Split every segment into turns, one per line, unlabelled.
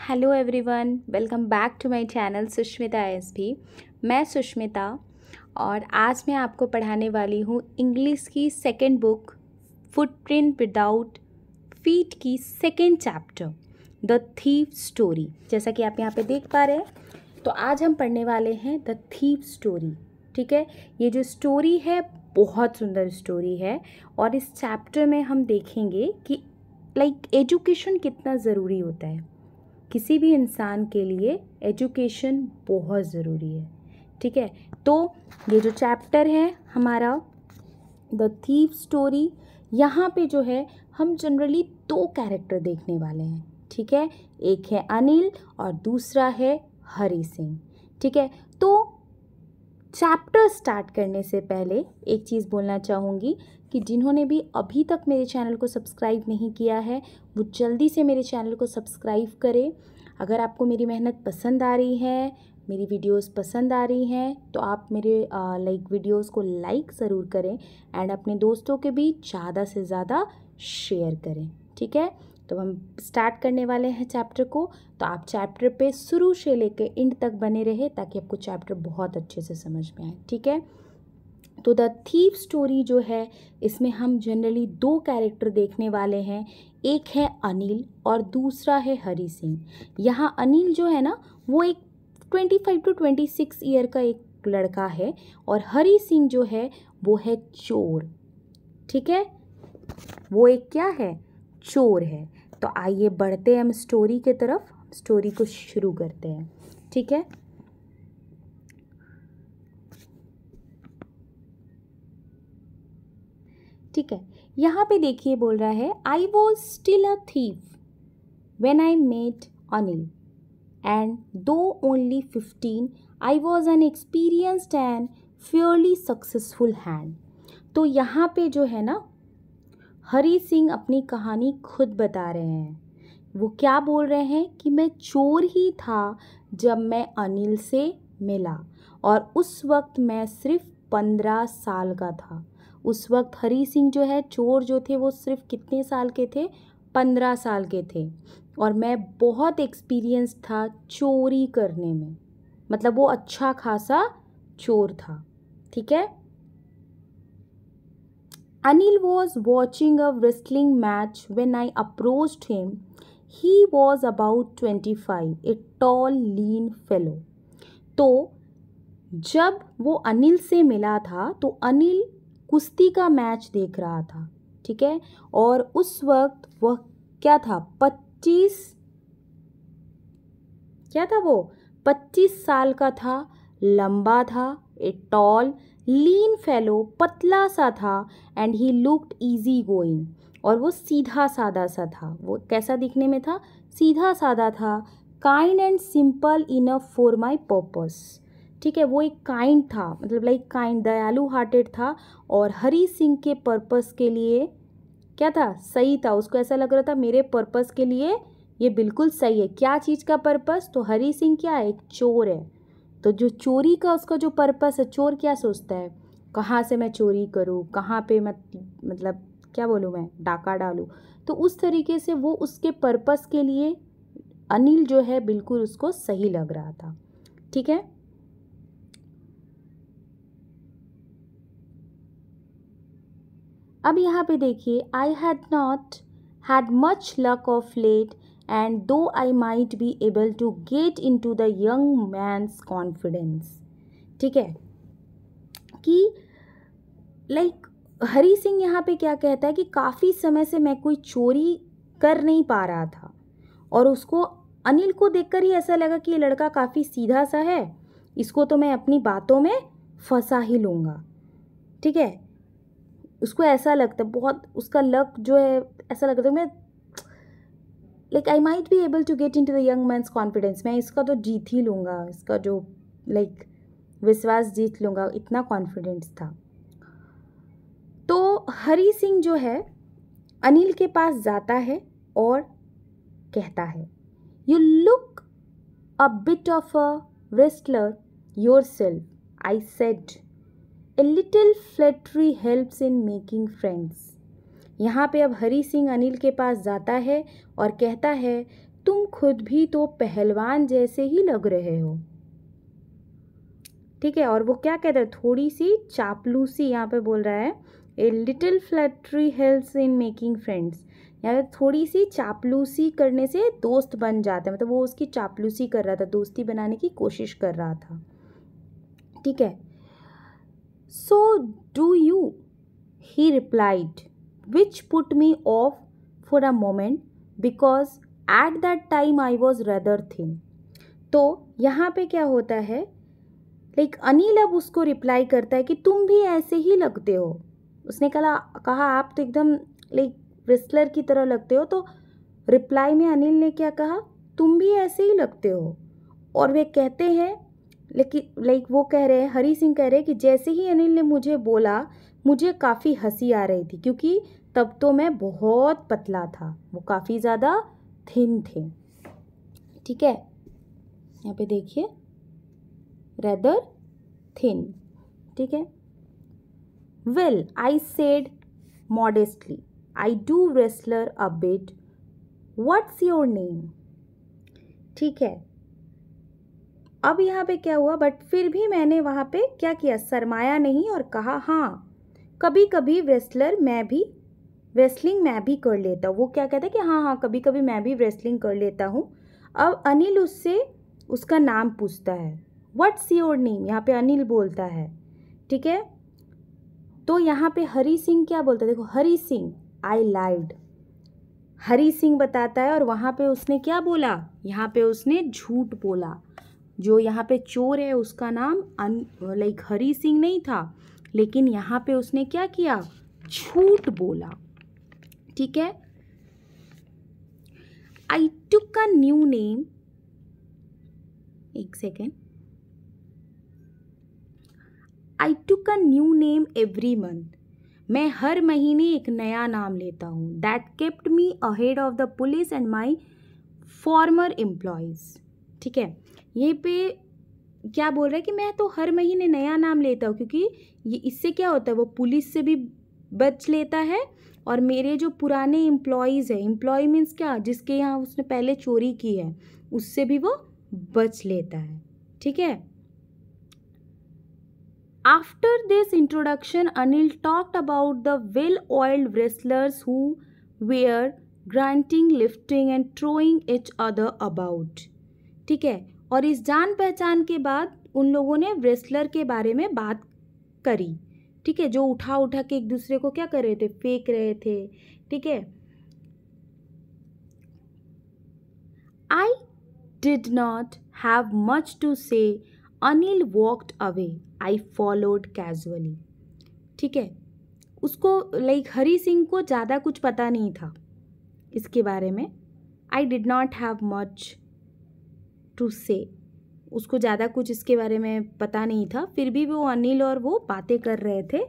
Hello everyone welcome back to my channel Sushmita भी मैं सुष्मिता और आज मैं आपको पढ़ाने वाली हूँ इंग्लिश की second book footprint without feet की second chapter the thief story जैसा कि आप यहाँ पे देख पा रहे हैं तो आज हम पढ़ने वाले हैं द थीव स्टोरी ठीक है ये जो स्टोरी है बहुत सुंदर स्टोरी है और इस चैप्टर में हम देखेंगे कि लाइक like, एजुकेशन कितना ज़रूरी होता है किसी भी इंसान के लिए एजुकेशन बहुत ज़रूरी है ठीक है तो ये जो चैप्टर है हमारा द थीप स्टोरी यहाँ पे जो है हम जनरली दो कैरेक्टर देखने वाले हैं ठीक है एक है अनिल और दूसरा है हरी सिंह ठीक है तो चैप्टर स्टार्ट करने से पहले एक चीज़ बोलना चाहूँगी कि जिन्होंने भी अभी तक मेरे चैनल को सब्सक्राइब नहीं किया है वो जल्दी से मेरे चैनल को सब्सक्राइब करें अगर आपको मेरी मेहनत पसंद आ रही है मेरी वीडियोस पसंद आ रही हैं तो आप मेरे लाइक वीडियोस को लाइक ज़रूर करें एंड अपने दोस्तों के बीच ज़्यादा से ज़्यादा शेयर करें ठीक है तो हम स्टार्ट करने वाले हैं चैप्टर को तो आप चैप्टर पे शुरू से लेके एंड तक बने रहे ताकि आपको चैप्टर बहुत अच्छे से समझ में आए ठीक है तो द थीप स्टोरी जो है इसमें हम जनरली दो कैरेक्टर देखने वाले हैं एक है अनिल और दूसरा है हरी सिंह यहाँ अनिल जो है ना वो एक twenty five to twenty six year का एक लड़का है और हरी सिंह जो है वो है चोर ठीक है वो एक क्या है चोर है तो आइए बढ़ते हैं हम स्टोरी के तरफ स्टोरी को शुरू करते हैं ठीक है ठीक है यहाँ पे देखिए बोल रहा है I was still a thief when I met Anil and though only fifteen I was an experienced and fairly successful hand तो यहाँ पे जो है ना हरी सिंह अपनी कहानी खुद बता रहे हैं वो क्या बोल रहे हैं कि मैं चोर ही था जब मैं अनिल से मिला और उस वक्त मैं सिर्फ पंद्रह साल का था उस वक्त हरी सिंह जो है चोर जो थे वो सिर्फ कितने साल के थे पंद्रह साल के थे और मैं बहुत एक्सपीरियंस था चोरी करने में मतलब वो अच्छा खासा चोर था ठीक है was watching a wrestling match when I approach him he was about twenty five a tall lean fellow तो जब वो अनिल से मिला था तो अनिल कुश्ती का मैच देख रहा था ठीक है और उस वक्त वह क्या था पच्चीस क्या था वो पच्चीस साल का था लंबा था ए टॉल लीन फेलो पतला सा था and he looked easy going और वो सीधा सादा सा था वो कैसा दिखने में था सीधा सादा था kind and simple enough for my purpose ठीक है वो एक काइंड था मतलब लाइक काइंड दयालु हार्टेड था और हरी सिंह के पर्पस के लिए क्या था सही था उसको ऐसा लग रहा था मेरे पर्पस के लिए ये बिल्कुल सही है क्या चीज़ का पर्पस तो हरी सिंह क्या है एक चोर है तो जो चोरी का उसका जो पर्पस है चोर क्या सोचता है कहाँ से मैं चोरी करूँ कहाँ पे मत मतलब क्या बोलूँ मैं डाका डालूँ तो उस तरीके से वो उसके पर्पस के लिए अनिल जो है बिल्कुल उसको सही लग रहा था ठीक है अब यहाँ पे देखिए I had not had much luck of late and though I might be able to get in to the young man's confidence ठीक है कि लाइक like, हरी सिंह यहाँ पे क्या कहता है कि काफ़ी समय से मैं कोई चोरी कर नहीं पा रहा था और उसको अनिल को देखकर ही ऐसा लगा कि ये लड़का काफ़ी सीधा सा है इसको तो मैं अपनी बातों में फंसा ही लूँगा ठीक है उसको ऐसा लगता है बहुत उसका लक जो है ऐसा लगता है मैं like I might be able to get in to the young man's confidence मैं इसका तो जीत ही लूँगा इसका जो लाइक like, विश्वास जीत लूँगा इतना कॉन्फिडेंस था तो हरी सिंह जो है अनिल के पास जाता है और कहता है you look a bit of a wrestler yourself I said a little flattery helps in making friends यहाँ पे अब हरी सिंह अनिल के पास जाता है और कहता है तुम खुद भी तो पहलवान जैसे ही लग रहे हो ठीक है और वो क्या कहता है थोड़ी सी चापलूसी यहाँ पे बोल रहा है a little flattery helps in making friends यहाँ थोड़ी सी चापलूसी करने से दोस्त बन जाते हैं मतलब वो उसकी चापलूसी कर रहा था दोस्ती बनाने की कोशिश कर रहा था ठीक है So do you, he replied, which put me off for a moment because at that time I was rather thin. तो यहाँ पे क्या होता है लाइक अनिल अब उसको रिप्लाई करता है कि तुम भी ऐसे ही लगते हो उसने कहा कहा आप तो एकदम लाइक रेस्लर की तरह लगते हो तो रिप्लाई में अनिल ने क्या कहा तुम भी ऐसे ही लगते हो और वे कहते हैं लेकिन लाइक वो कह रहे हैं हरी सिंह कह रहे हैं कि जैसे ही अनिल ने मुझे बोला मुझे काफ़ी हंसी आ रही थी क्योंकि तब तो मैं बहुत पतला था वो काफ़ी ज़्यादा थिन थे ठीक है यहाँ पे देखिए रेदर थिन ठीक है well I said modestly I do wrestle a bit bit what's your name ठीक है अब यहाँ पे क्या हुआ बट फिर भी मैंने वहाँ पे क्या किया सरमाया नहीं और कहा हाँ कभी कभी रेस्लर मैं भी रेस्लिंग मैं भी कर लेता हूँ वो क्या कहता है कि हाँ हाँ कभी कभी मैं भी रेस्लिंग कर लेता हूँ अब अनिल उससे उसका नाम पूछता है व्हाट्स योर नेम यहाँ पे अनिल बोलता है ठीक है तो यहाँ पे हरी सिंह क्या बोलता है देखो हरी सिंह आई लाइड हरी सिंह बताता है और वहाँ पे उसने क्या बोला यहाँ पे उसने झूठ बोला जो यहाँ पे चोर है उसका नाम लाइक हरी सिंह नहीं था लेकिन यहाँ पे उसने क्या किया झूठ बोला ठीक है आई टुक का न्यू नेम एक second I took a new name every month मैं हर महीने एक नया नाम लेता हूँ that kept me ahead of the police and my former employers ठीक है यहीं पे क्या बोल रहा है कि मैं तो हर महीने नया नाम लेता हूँ क्योंकि ये इससे क्या होता है वो पुलिस से भी बच लेता है और मेरे जो पुराने एम्प्लॉयज़ हैं एम्प्लॉय मीन्स क्या जिसके यहाँ उसने पहले चोरी की है उससे भी वो बच लेता है ठीक है after this introduction Anil talked about the well oiled wrestlers who were grunting lifting and throwing each other about ठीक है और इस जान पहचान के बाद उन लोगों ने रेस्लर के बारे में बात करी ठीक है जो उठा उठा के एक दूसरे को क्या कर रहे थे फेंक रहे थे ठीक है I did not have much to say Anil walked away I followed casually ठीक है उसको लाइक हरी सिंह को ज़्यादा कुछ पता नहीं था इसके बारे में I did not have much to say उसको ज़्यादा कुछ इसके बारे में पता नहीं था फिर भी वो अनिल और वो बातें कर रहे थे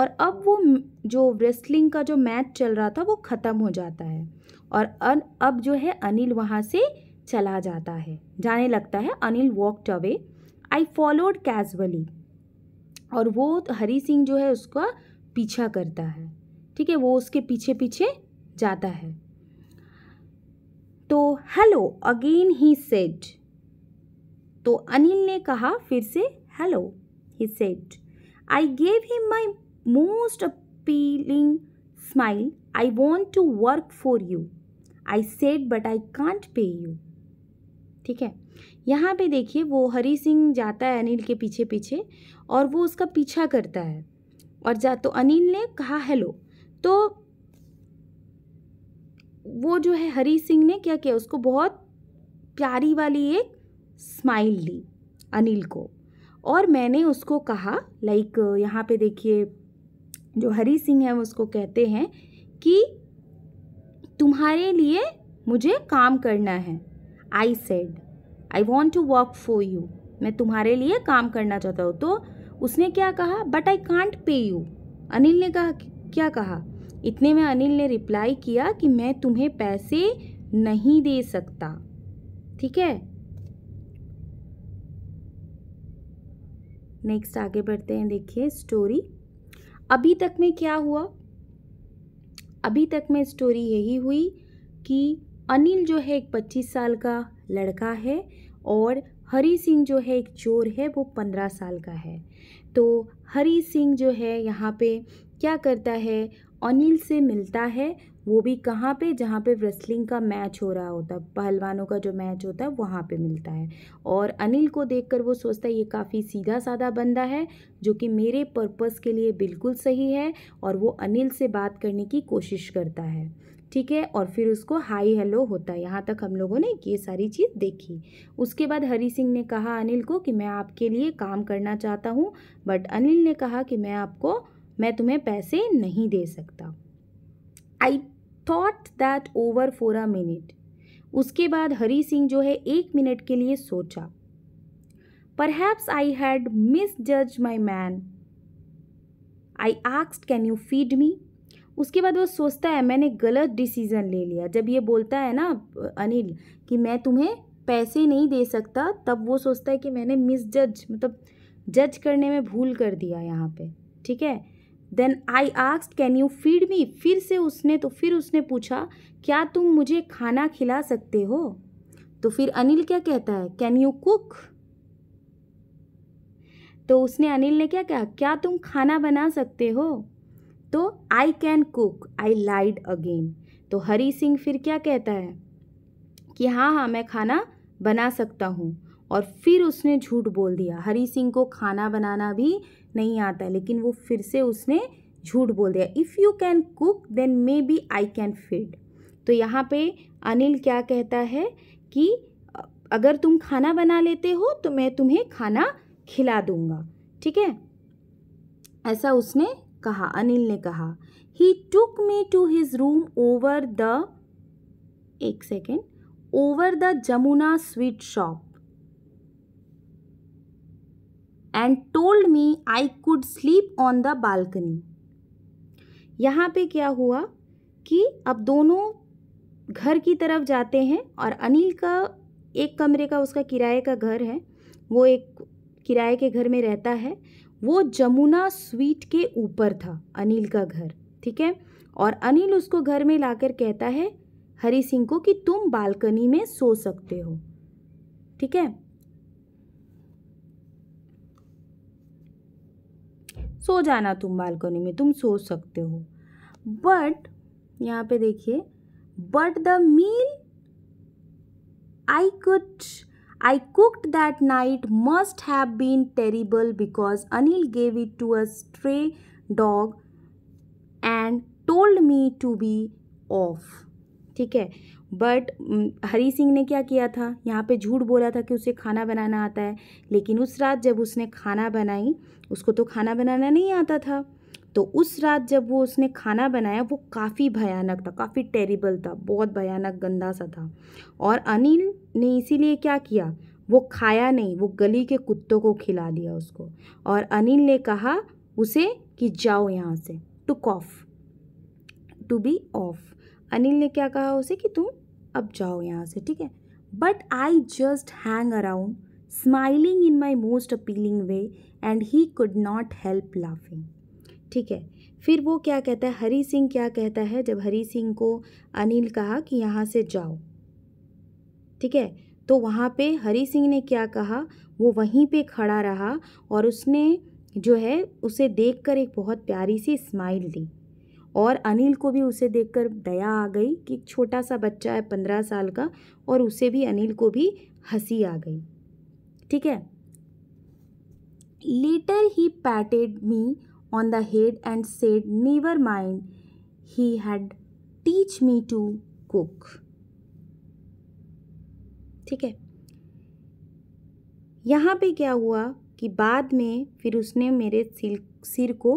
और अब वो जो रेसलिंग का जो मैच चल रहा था वो ख़त्म हो जाता है और अन, अब जो है अनिल वहाँ से चला जाता है जाने लगता है Anil walked away I followed casually और वो हरी सिंह जो है उसका पीछा करता है ठीक है वो उसके पीछे पीछे जाता है तो हेलो अगेन ही सेड तो अनिल ने कहा फिर से hello he said I gave him my most appealing smile I want to work for you I said but I can't pay you ठीक है यहाँ पे देखिए वो हरी सिंह जाता है अनिल के पीछे पीछे और वो उसका पीछा करता है और जा तो अनिल ने कहा हेलो तो वो जो है हरी सिंह ने क्या किया उसको बहुत प्यारी वाली एक स्माइल ली अनिल को और मैंने उसको कहा लाइक यहाँ पे देखिए जो हरी सिंह है उसको कहते हैं कि तुम्हारे लिए मुझे काम करना है I said I want to work for you मैं तुम्हारे लिए काम करना चाहता हूँ तो उसने क्या कहा but I can't pay you Anil ने कहा क्या कहा इतने में अनिल ने रिप्लाई किया कि मैं तुम्हें पैसे नहीं दे सकता ठीक है नेक्स्ट आगे बढ़ते हैं देखिए स्टोरी अभी तक में क्या हुआ अभी तक में स्टोरी यही हुई कि अनिल जो है एक पच्चीस साल का लड़का है और हरी सिंह जो है एक चोर है वो पंद्रह साल का है तो हरी सिंह जो है यहाँ पे क्या करता है अनिल से मिलता है वो भी कहाँ पे जहाँ पे रेसलिंग का मैच हो रहा होता है पहलवानों का जो मैच होता है वहाँ पे मिलता है और अनिल को देखकर वो सोचता है ये काफ़ी सीधा साधा बंदा है जो कि मेरे पर्पस के लिए बिल्कुल सही है और वो अनिल से बात करने की कोशिश करता है ठीक है और फिर उसको हाई हेलो होता है यहाँ तक हम लोगों ने ये सारी चीज़ देखी उसके बाद हरी सिंह ने कहा अनिल को कि मैं आपके लिए काम करना चाहता हूँ बट अनिल ने कहा कि मैं आपको मैं तुम्हें पैसे नहीं दे सकता I thought that over for a minute उसके बाद हरी सिंह जो है एक मिनट के लिए सोचा पर HEPS I had misjudge my man I asked can you feed me उसके बाद वो सोचता है मैंने गलत डिसीज़न ले लिया जब ये बोलता है ना अनिल कि मैं तुम्हें पैसे नहीं दे सकता तब वो सोचता है कि मैंने मिस जज मतलब जज करने में भूल कर दिया यहाँ पे ठीक है then I asked can you feed me फिर से उसने तो फिर उसने पूछा क्या तुम मुझे खाना खिला सकते हो तो फिर अनिल क्या कहता है कैन यू कुक तो उसने अनिल ने क्या कहा क्या तुम खाना बना सकते हो तो I can cook I lied again तो हरी सिंह फिर क्या कहता है कि हाँ हाँ मैं खाना बना सकता हूँ और फिर उसने झूठ बोल दिया हरी सिंह को खाना बनाना भी नहीं आता है लेकिन वो फिर से उसने झूठ बोल दिया if you can cook then maybe I can feed तो यहाँ पे अनिल क्या कहता है कि अगर तुम खाना बना लेते हो तो मैं तुम्हें खाना खिला दूँगा ठीक है ऐसा उसने कहा अनिल ने कहा he took me to his room over the एक second over the Jamuna sweet shop and told me I could sleep on the balcony यहाँ पे क्या हुआ कि अब दोनों घर की तरफ जाते हैं और अनिल का एक कमरे का उसका किराए का घर है वो एक किराए के घर में रहता है वो जमुना स्वीट के ऊपर था अनिल का घर ठीक है और अनिल उसको घर में लाकर कहता है हरी सिंह को कि तुम बालकनी में सो सकते हो ठीक है सो जाना तुम बालकनी में तुम सो सकते हो बट यहाँ पे देखिए but the meal I cook I cooked that night must have been terrible because Anil gave it to a stray dog and told me to be off ठीक है बट हरी सिंह ने क्या किया था यहाँ पे झूठ बोला था कि उसे खाना बनाना आता है लेकिन उस रात जब उसने खाना बनाई उसको तो खाना बनाना नहीं आता था तो उस रात जब वो उसने खाना बनाया वो काफ़ी भयानक था काफ़ी टेरिबल था बहुत भयानक गंदा सा था और अनिल ने इसीलिए क्या किया वो खाया नहीं वो गली के कुत्तों को खिला दिया उसको और अनिल ने कहा उसे कि जाओ यहाँ से to off to be off Anil ने क्या कहा उसे कि तुम अब जाओ यहाँ से ठीक है but I just hang around smiling in my most appealing way and he could not help laughing ठीक है फिर वो क्या कहता है हरी सिंह क्या कहता है जब हरी सिंह को अनिल कहा कि यहाँ से जाओ ठीक है तो वहाँ पे हरी सिंह ने क्या कहा वो वहीं पे खड़ा रहा और उसने जो है उसे देखकर एक बहुत प्यारी सी स्माइल दी और अनिल को भी उसे देखकर दया आ गई कि एक छोटा सा बच्चा है पंद्रह साल का और उसे भी अनिल को भी हंसी आ गई ठीक है later he patted me on the head and said never mind he had teach me to cook ठीक है यहाँ पे क्या हुआ कि बाद में फिर उसने मेरे सिर को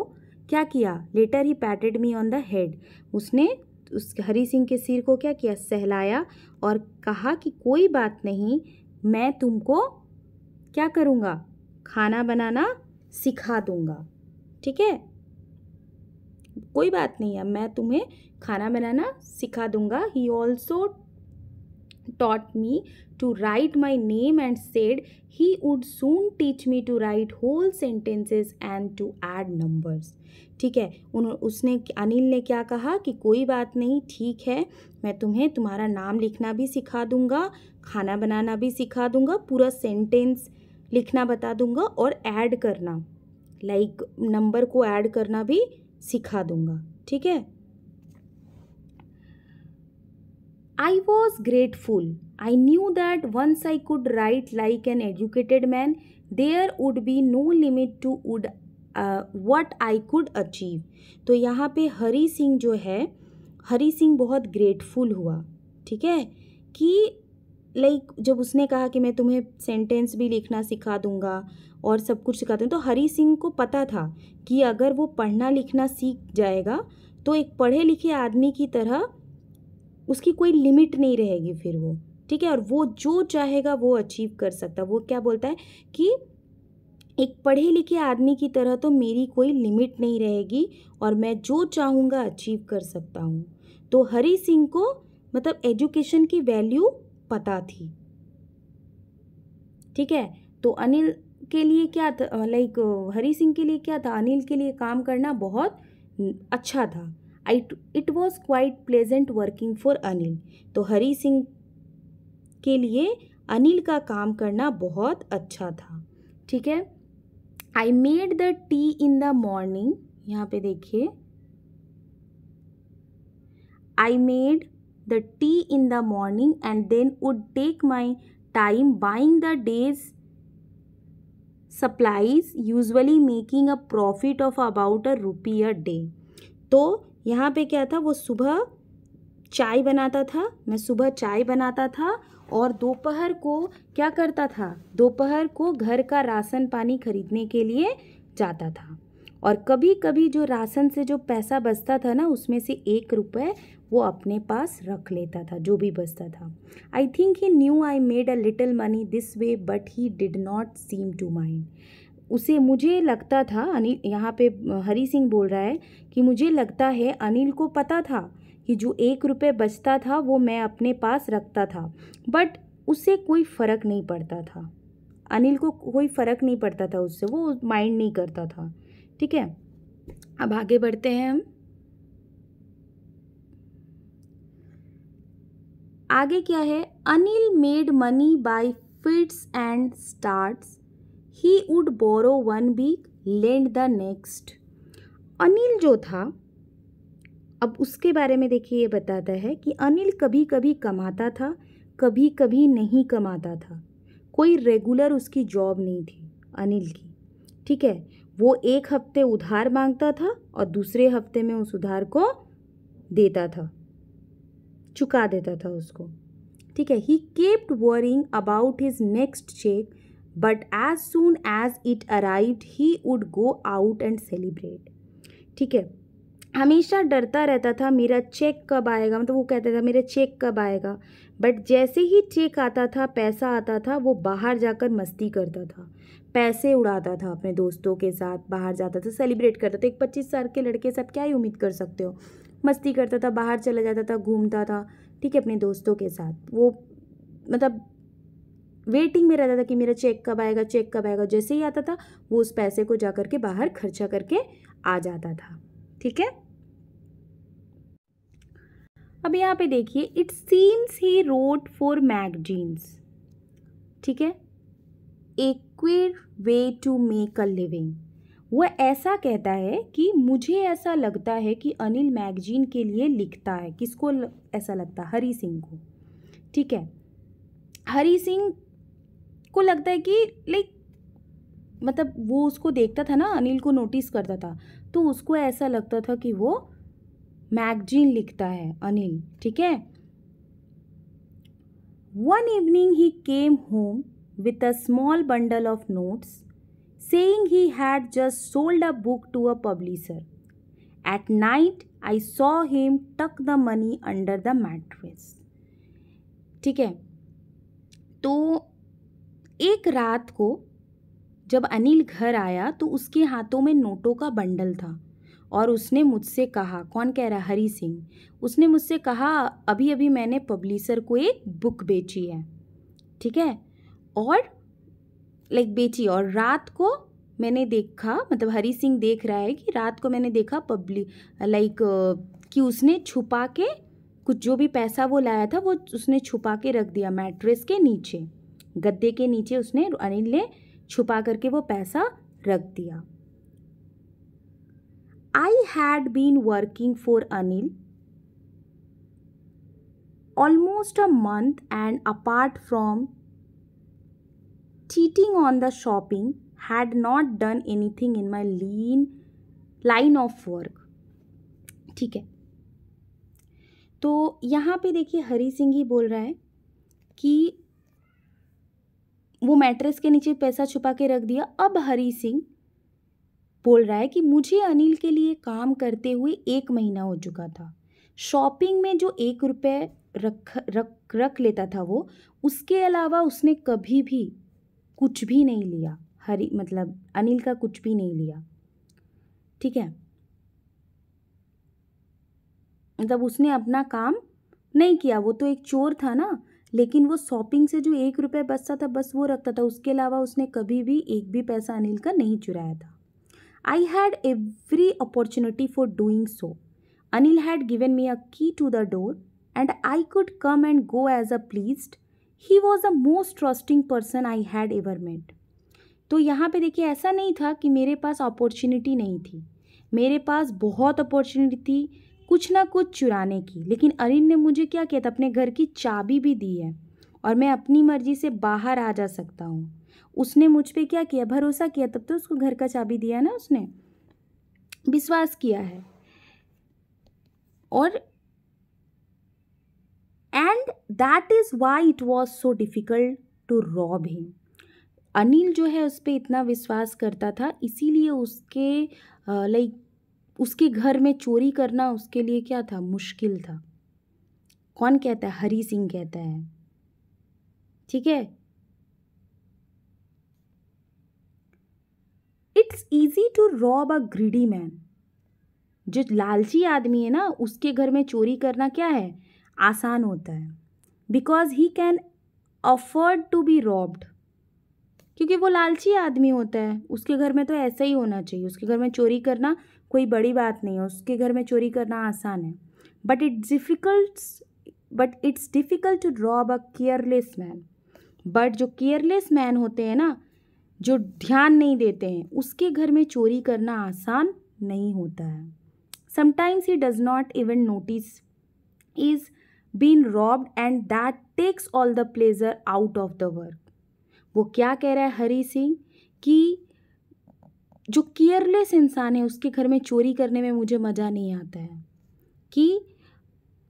क्या किया later he patted me on the head उसने उस हरी सिंह के सिर को क्या किया सहलाया और कहा कि कोई बात नहीं मैं तुमको क्या करूँगा खाना बनाना सिखा दूँगा ठीक है कोई बात नहीं है मैं तुम्हें खाना बनाना सिखा दूँगा he also taught me to write my name and said he would soon teach me to write whole sentences and to add numbers ठीक है उन उसने अनिल ने क्या कहा कि कोई बात नहीं ठीक है मैं तुम्हें तुम्हारा नाम लिखना भी सिखा दूंगा खाना बनाना भी सिखा दूंगा पूरा सेंटेंस लिखना बता दूंगा और ऐड करना लाइक like, नंबर को ऐड करना भी सिखा दूंगा ठीक है I was grateful I knew that once I could write like an educated man there would be no limit to would what I could achieve तो यहाँ पे हरी सिंह जो है हरी सिंह बहुत ग्रेटफुल हुआ ठीक है कि लाइक जब उसने कहा कि मैं तुम्हें सेंटेंस भी लिखना सिखा दूंगा और सब कुछ सिखा दूँ तो हरी सिंह को पता था कि अगर वो पढ़ना लिखना सीख जाएगा तो एक पढ़े लिखे आदमी की तरह उसकी कोई लिमिट नहीं रहेगी फिर वो ठीक है और वो जो चाहेगा वो अचीव कर सकता वो क्या बोलता है कि एक पढ़े लिखे आदमी की तरह तो मेरी कोई लिमिट नहीं रहेगी और मैं जो चाहूँगा अचीव कर सकता हूँ तो हरी सिंह को मतलब एजुकेशन की वैल्यू पता थी ठीक है तो अनिल के लिए क्या था लाइक हरी सिंह के लिए क्या था अनिल के लिए काम करना बहुत अच्छा था I it was quite pleasant working for Anil तो हरी सिंह के लिए अनिल का काम करना बहुत अच्छा था ठीक है I made the tea in the morning यहाँ पे देखिए I made the tea in the morning and then would take my time buying the day's supplies usually making a profit of about a rupee a day तो यहाँ पे क्या था वो सुबह चाय बनाता था मैं सुबह चाय बनाता था और दोपहर को क्या करता था दोपहर को घर का राशन पानी खरीदने के लिए जाता था और कभी कभी जो राशन से जो पैसा बचता था ना उसमें से एक रुपये वो अपने पास रख लेता था जो भी बचता था I think he knew I made a little money this way but he did not seem to mind उसे मुझे लगता था अनिल यहाँ पे हरी सिंह बोल रहा है कि मुझे लगता है अनिल को पता था कि जो एक रुपये बचता था वो मैं अपने पास रखता था बट उससे कोई फ़र्क नहीं पड़ता था अनिल को कोई फ़र्क नहीं पड़ता था उससे वो माइंड नहीं करता था ठीक है अब आगे बढ़ते हैं हम आगे क्या है Anil made money by fits and starts he would borrow one week lend the next Anil जो था अब उसके बारे में देखिए ये बताता है कि अनिल कभी कभी कमाता था कभी कभी नहीं कमाता था कोई रेगुलर उसकी जॉब नहीं थी अनिल की ठीक है वो एक हफ्ते उधार मांगता था और दूसरे हफ्ते में उस उधार को देता था चुका देता था उसको ठीक है he kept worrying about his next cheque but as soon as it arrived he would go out and celebrate ठीक है हमेशा डरता रहता था मेरा चेक कब आएगा मतलब वो कहता था मेरा चेक कब आएगा बट जैसे ही चेक आता था पैसा आता था वो बाहर जाकर मस्ती करता था पैसे उड़ाता था अपने दोस्तों के साथ बाहर जाता था सेलिब्रेट करता था एक पच्चीस साल के लड़के से साथ क्या ही उम्मीद कर सकते हो मस्ती करता था बाहर चला जाता था घूमता था ठीक है अपने दोस्तों के साथ वो मतलब वेटिंग में रहता था कि मेरा चेक कब आएगा चेक कब आएगा जैसे ही आता था वो उस पैसे को जा के बाहर खर्चा करके आ जाता था ठीक है अब यहाँ पे देखिए it seems he wrote for magazines ठीक है एक way to make a living वह ऐसा कहता है कि मुझे ऐसा लगता है कि अनिल मैगजीन के लिए लिखता है किसको ऐसा लगता है हरी सिंह को ठीक है हरी सिंह को लगता है कि लाइक मतलब वो उसको देखता था ना अनिल को नोटिस करता था तो उसको ऐसा लगता था कि वो मैगजीन लिखता है अनिल ठीक है one evening he came home with a small bundle of notes saying he had just sold a book to a publisher at night I saw him tuck the money under the mattress ठीक है तो एक रात को जब अनिल घर आया तो उसके हाथों में नोटों का बंडल था और उसने मुझसे कहा कौन कह रहा हरी सिंह उसने मुझसे कहा अभी अभी मैंने पब्लिशर को एक बुक बेची है ठीक है और लाइक बेची और रात को मैंने देखा मतलब हरी सिंह देख रहा है कि रात को मैंने देखा पब्लिक लाइक कि उसने छुपा के कुछ जो भी पैसा वो लाया था वो उसने छुपा के रख दिया मैट्रेस के नीचे गद्दे के नीचे उसने अनिल ने छुपा करके वो पैसा रख दिया I had been working for Anil almost a month and apart from cheating on the shopping had not done anything in my lean line of work ठीक है तो यहाँ पे देखिए हरी सिंह ही बोल रहा है कि वो मैट्रेस के नीचे पैसा छुपा के रख दिया अब हरी सिंह बोल रहा है कि मुझे अनिल के लिए काम करते हुए एक महीना हो चुका था शॉपिंग में जो एक रुपये रख रख रख लेता था वो उसके अलावा उसने कभी भी कुछ भी नहीं लिया हरी मतलब अनिल का कुछ भी नहीं लिया ठीक है मतलब उसने अपना काम नहीं किया वो तो एक चोर था ना लेकिन वो शॉपिंग से जो एक रुपये बचता था बस वो रखता था उसके अलावा उसने कभी भी एक भी पैसा अनिल का नहीं चुराया था I had every opportunity for doing so. Anil had given me a key to the door and I could come and go as I pleased. He was the most trusting person I had ever met. तो यहाँ पे देखिए ऐसा नहीं था कि मेरे पास opportunity नहीं थी मेरे पास बहुत अपॉर्चुनिटी थी कुछ ना कुछ चुराने की लेकिन अरिन ने मुझे क्या किया था अपने घर की चाबी भी दी है और मैं अपनी मर्जी से बाहर आ जा सकता हूँ उसने मुझ पर क्या किया भरोसा किया तब तो उसको घर का चाबी दिया ना उसने विश्वास किया है और and that is why it was so difficult to rob him Anil जो है उस पर इतना विश्वास करता था इसीलिए उसके लाइक उसके घर में चोरी करना उसके लिए क्या था मुश्किल था कौन कहता है हरी सिंह कहता है ठीक है it's easy to rob a greedy man जो लालची आदमी है ना उसके घर में चोरी करना क्या है आसान होता है because he can afford to be robbed क्योंकि वो लालची आदमी होता है उसके घर में तो ऐसा ही होना चाहिए उसके घर में चोरी करना कोई बड़ी बात नहीं है उसके घर में चोरी करना आसान है but it's difficult but it's difficult to rob a careless man but जो केयरलेस मैन होते हैं ना जो ध्यान नहीं देते हैं उसके घर में चोरी करना आसान नहीं होता है sometimes he does not even notice is been robbed and that takes all the pleasure out of the work वो क्या कह रहा है हरी सिंह कि जो केयरलेस इंसान है उसके घर में चोरी करने में मुझे मज़ा नहीं आता है कि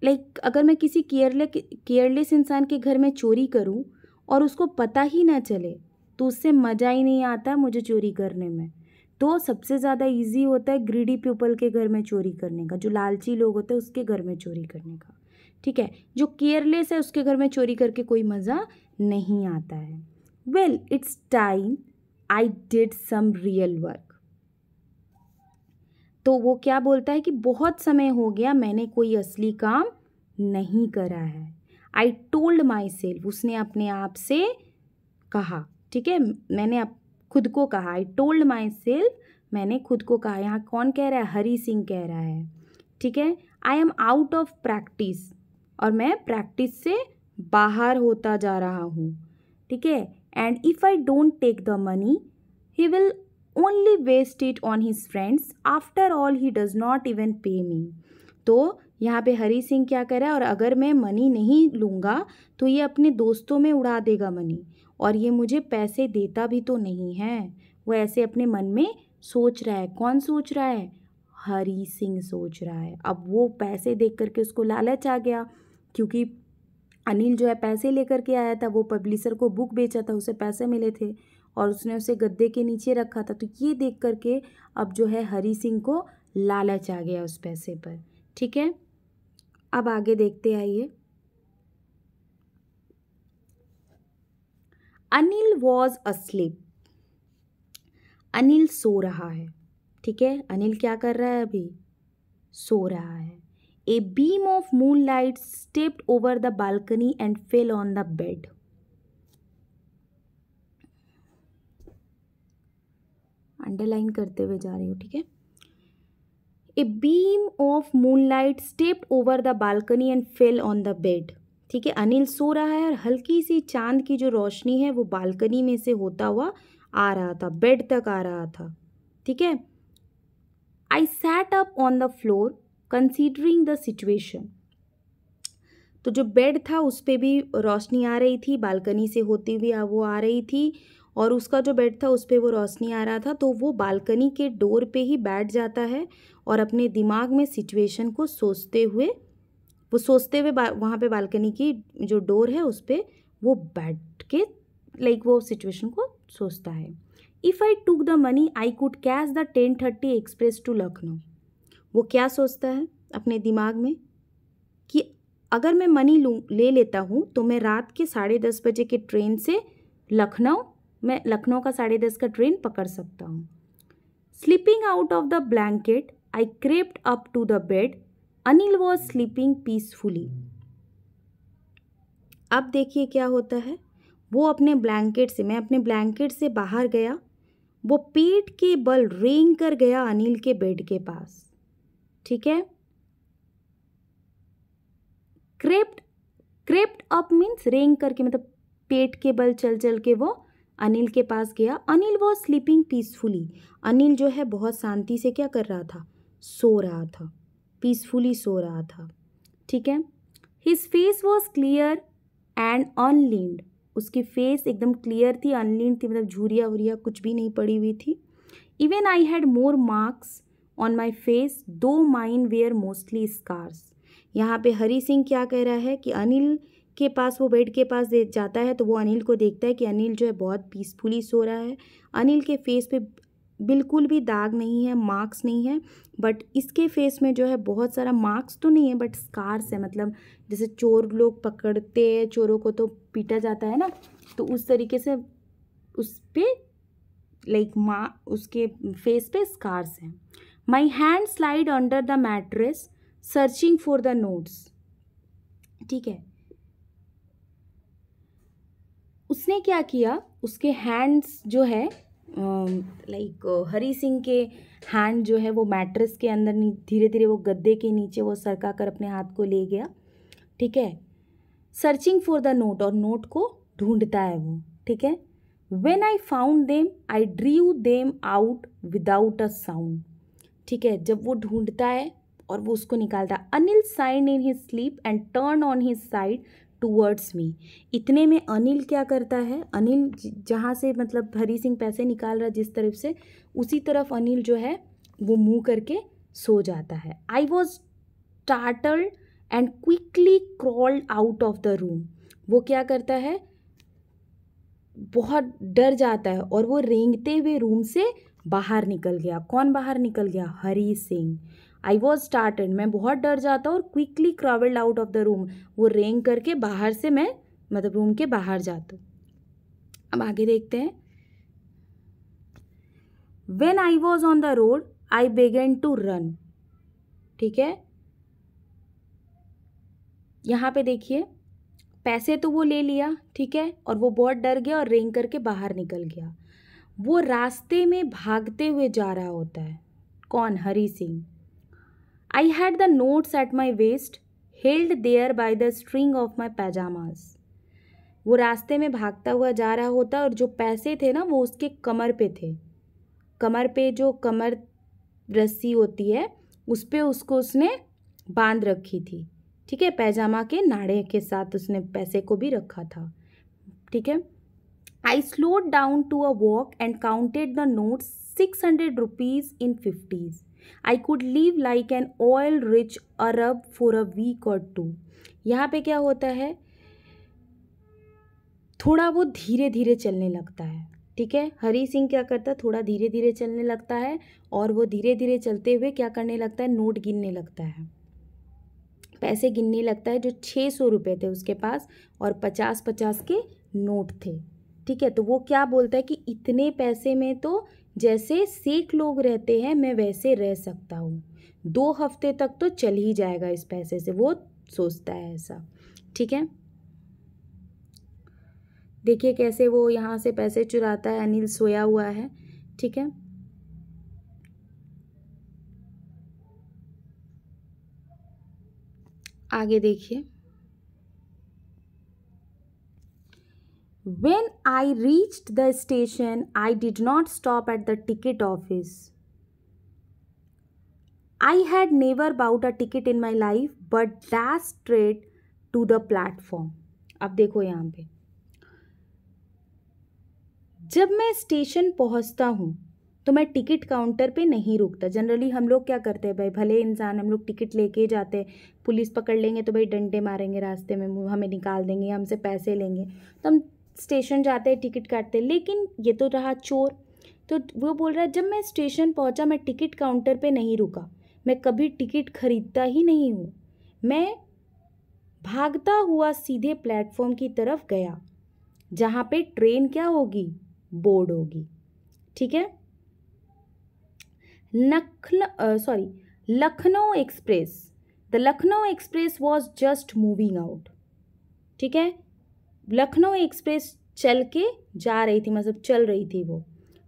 लाइक अगर मैं किसी केयरलेस केयरलेस इंसान के घर में चोरी करूं और उसको पता ही ना चले तो उससे मज़ा ही नहीं आता मुझे चोरी करने में तो सबसे ज़्यादा इजी होता है ग्रीडी पीपल के घर में चोरी करने का जो लालची लोग होते हैं उसके घर में चोरी करने का ठीक है जो केयरलेस है उसके घर में चोरी करके कोई मज़ा नहीं आता है well it's time I did some real work तो वो क्या बोलता है कि बहुत समय हो गया मैंने कोई असली काम नहीं करा है आई टोल्ड माई सेल्फ उसने अपने आप से कहा ठीक है मैंने आप खुद को कहा आई टोल्ड माई सेल्फ मैंने खुद को कहा यहाँ कौन कह रहा है हरी सिंह कह रहा है ठीक है I am out of practice और मैं प्रैक्टिस से बाहर होता जा रहा हूँ ठीक है and if I don't take the money he will only waste it on his friends after all he does not even pay me तो यहाँ पे हरी सिंह क्या कह रहा है और अगर मैं मनी नहीं लूँगा तो ये अपने दोस्तों में उड़ा देगा मनी और ये मुझे पैसे देता भी तो नहीं है वो ऐसे अपने मन में सोच रहा है कौन सोच रहा है हरी सिंह सोच रहा है अब वो पैसे देख करके उसको लालच आ गया क्योंकि अनिल जो है पैसे लेकर के आया था वो पब्लिशर को बुक बेचा था उसे पैसे मिले थे और उसने उसे गद्दे के नीचे रखा था तो ये देख करके अब जो है हरी सिंह को लालच आ गया उस पैसे पर ठीक है अब आगे देखते आइए अनिल वॉज स्लीप अनिल सो रहा है ठीक है अनिल क्या कर रहा है अभी सो रहा है a beam of moonlight stepped over the balcony and fell on the bed underline करते हुए जा रही हूँ ठीक है a beam of moonlight stepped over the balcony and fell on the bed ठीक है अनिल सो रहा है और हल्की सी चांद की जो रोशनी है वो बालकनी में से होता हुआ आ रहा था बेड तक आ रहा था ठीक है I sat up on the floor considering the situation तो जो बेड था उस पर भी रोशनी आ रही थी बालकनी से होती हुई वो आ रही थी और उसका जो बेड था उस पर वो रोशनी आ रहा था तो वो बालकनी के डोर पे ही बैठ जाता है और अपने दिमाग में सिचुएशन को सोचते हुए वो सोचते हुए वहाँ पे बालकनी की जो डोर है उस पर वो बैठ के लाइक वो सिचुएशन को सोचता है if I took the money I could catch the ten thirty express to Lucknow वो क्या सोचता है अपने दिमाग में कि अगर मैं मनी लूँ ले लेता हूँ तो मैं रात के साढ़े दस बजे के ट्रेन से लखनऊ मैं लखनऊ का साढ़े दस का ट्रेन पकड़ सकता हूँ slipping out of the blanket I crept up to the bed Anil was sleeping peacefully अब देखिए क्या होता है वो अपने ब्लैंकेट से मैं अपने ब्लैंकेट से बाहर गया वो पेट के बल रेंग कर गया अनिल के बेड के पास ठीक है क्रेप्ट क्रेप्ट अप मीन्स रेंग करके मतलब पेट के बल चल चल के वो अनिल के पास गया Anil was sleeping peacefully Anil जो है बहुत शांति से क्या कर रहा था सो रहा था पीसफुली सो रहा था ठीक है his face was clear and unlined उसकी फेस एकदम क्लियर थी अनलिंड थी मतलब झूरिया वूरिया कुछ भी नहीं पड़ी हुई थी even I had more marks on my face though mine were mostly scars यहाँ पे हरी सिंह क्या कह रहा है कि अनिल के पास वो बेड के पास जाता है तो वो अनिल को देखता है कि अनिल जो है बहुत पीसफुली सो रहा है अनिल के फेस पे बिल्कुल भी दाग नहीं है मार्क्स नहीं है बट इसके फेस में जो है बहुत सारा मार्क्स तो नहीं है बट स्कार्स है मतलब जैसे चोर लोग पकड़ते हैं चोरों को तो पीटा जाता है ना तो उस तरीके से उस पर लाइक माँ उसके फेस पे स्कार्स हैं my hand slid under the mattress searching for the notes ठीक है उसने क्या किया उसके हैंड्स जो है लाइक हरी सिंह के हैंड जो है वो मैट्रेस के अंदर धीरे धीरे वो गद्दे के नीचे वो सरका कर अपने हाथ को ले गया ठीक है सर्चिंग फॉर द नोट और नोट को ढूंढता है वो ठीक है when I found them I drew them out without a sound ठीक है जब वो ढूंढता है और वो उसको निकालता है Anil sighed in his sleep and turn on his side towards me इतने में अनिल क्या करता है अनिल जहाँ से मतलब हरी सिंह पैसे निकाल रहा जिस तरफ से उसी तरफ अनिल जो है वो मुँह करके सो जाता है आई वॉज टाटल and quickly crawled out of the room वो क्या करता है बहुत डर जाता है और वो रेंगते हुए रूम से बाहर निकल गया कौन बाहर निकल गया Hari Singh I was startled मैं बहुत डर जाता और quickly crawled out of the room वो रेंग करके बाहर से मैं मतलब रूम के बाहर जाता अब आगे देखते हैं when I was on the road I began to run ठीक है यहाँ पे देखिए पैसे तो वो ले लिया ठीक है और वो बहुत डर गया और रेंग करके बाहर निकल गया वो रास्ते में भागते हुए जा रहा होता है कौन हरी Singh I had the notes at my waist, held there by the string of my pajamas. वो रास्ते में भागता हुआ जा रहा होता और जो पैसे थे ना वो उसके कमर पे थे कमर पे जो कमर रस्सी होती है उस पर उसको उसने बांध रखी थी ठीक है पैजामा के नाड़े के साथ उसने पैसे को भी रखा था ठीक है I slowed down to a walk and counted the notes six hundred rupees in fifties I could live like an oil rich Arab for a week और टू यहाँ पे क्या होता है थोड़ा वो धीरे धीरे चलने लगता है ठीक है हरी सिंह क्या करता है थोड़ा धीरे धीरे चलने लगता है और वो धीरे धीरे चलते हुए क्या करने लगता है नोट गिनने लगता है पैसे गिनने लगता है जो छः सौ रुपये थे उसके पास और पचास पचास के नोट थे ठीक है तो वो क्या बोलता है कि इतने पैसे में तो जैसे सिख लोग रहते हैं मैं वैसे रह सकता हूँ दो हफ्ते तक तो चल ही जाएगा इस पैसे से वो सोचता है ऐसा ठीक है देखिए कैसे वो यहाँ से पैसे चुराता है अनिल सोया हुआ है ठीक है आगे देखिए When I reached the station, I did not stop at the ticket office. I had never bought a ticket in my life but dashed straight to the platform. अब देखो यहाँ पे जब मैं स्टेशन पहुँचता हूँ तो मैं टिकट काउंटर पे नहीं रुकता जनरली हम लोग क्या करते हैं भाई भले इंसान हम लोग टिकट लेके जाते हैं पुलिस पकड़ लेंगे तो भाई डंडे मारेंगे रास्ते में हमें निकाल देंगे हमसे पैसे लेंगे तो हम स्टेशन जाते हैं टिकट काटते लेकिन ये तो रहा चोर तो वो बोल रहा है जब मैं स्टेशन पहुंचा मैं टिकट काउंटर पे नहीं रुका मैं कभी टिकट खरीदता ही नहीं हूँ मैं भागता हुआ सीधे प्लेटफॉर्म की तरफ गया जहाँ पे ट्रेन क्या होगी बोर्ड होगी ठीक है नखल sorry Lucknow express the Lucknow express was just moving out ठीक है लखनऊ एक्सप्रेस चल के जा रही थी मतलब चल रही थी वो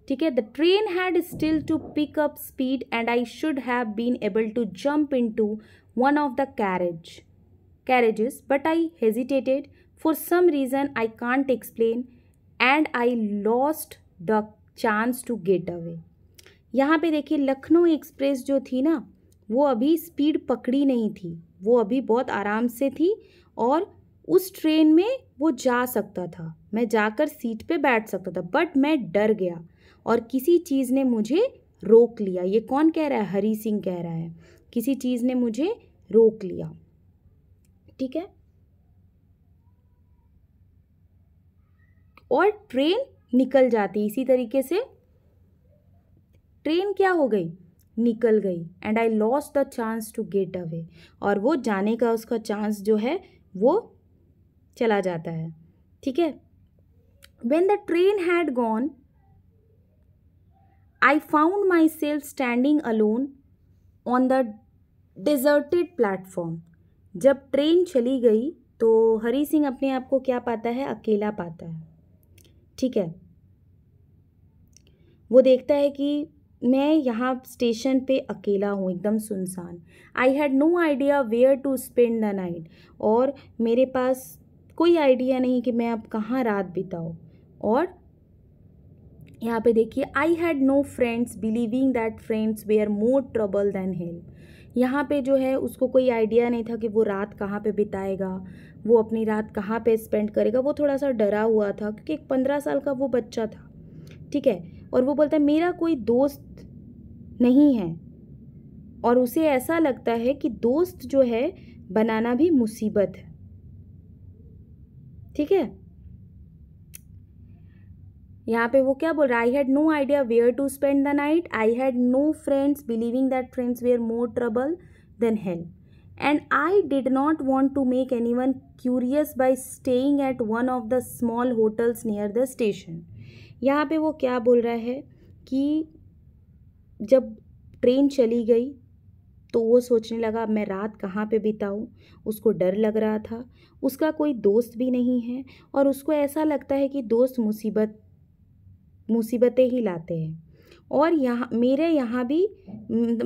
ठीक है the train had still to pick up speed and I should have been able to jump into one of the carriage carriages but I hesitated for some reason I can't explain and I lost the chance to get away यहाँ पे देखिए Lucknow express जो थी ना वो अभी speed पकड़ी नहीं थी वो अभी बहुत आराम से थी और उस ट्रेन में वो जा सकता था मैं जाकर सीट पे बैठ सकता था बट मैं डर गया और किसी चीज़ ने मुझे रोक लिया ये कौन कह रहा है हरी सिंह कह रहा है किसी चीज़ ने मुझे रोक लिया ठीक है और ट्रेन निकल जाती इसी तरीके से ट्रेन क्या हो गई निकल गई and I lost the chance to get away और वो जाने का उसका चांस जो है वो चला जाता है ठीक है when the train had gone I found myself standing alone on the deserted platform जब ट्रेन चली गई तो हरी सिंह अपने आप को क्या पाता है अकेला पाता है ठीक है वो देखता है कि मैं यहाँ स्टेशन पे अकेला हूँ एकदम सुनसान I had no idea where to spend the night और मेरे पास कोई आइडिया नहीं कि मैं अब कहाँ रात बिताऊँ और यहाँ पे देखिए I had no friends believing that friends were more trouble than help यहाँ पे जो है उसको कोई आइडिया नहीं था कि वो रात कहाँ पे बिताएगा वो अपनी रात कहाँ पे स्पेंड करेगा वो थोड़ा सा डरा हुआ था क्योंकि एक पंद्रह साल का वो बच्चा था ठीक है और वो बोलता है मेरा कोई दोस्त नहीं है और उसे ऐसा लगता है कि दोस्त जो है बनाना भी मुसीबत है ठीक है यहाँ पे वो क्या बोल रहा है I had no idea where to spend the night I had no friends believing that friends were more trouble than help and I did not want to make anyone curious by staying at one of the small hotels near the station यहाँ पे वो क्या बोल रहा है कि जब train चली गई तो वो सोचने लगा मैं रात कहाँ पे बिताऊँ उसको डर लग रहा था उसका कोई दोस्त भी नहीं है और उसको ऐसा लगता है कि दोस्त मुसीबत मुसीबतें ही लाते हैं और यहाँ मेरे यहाँ भी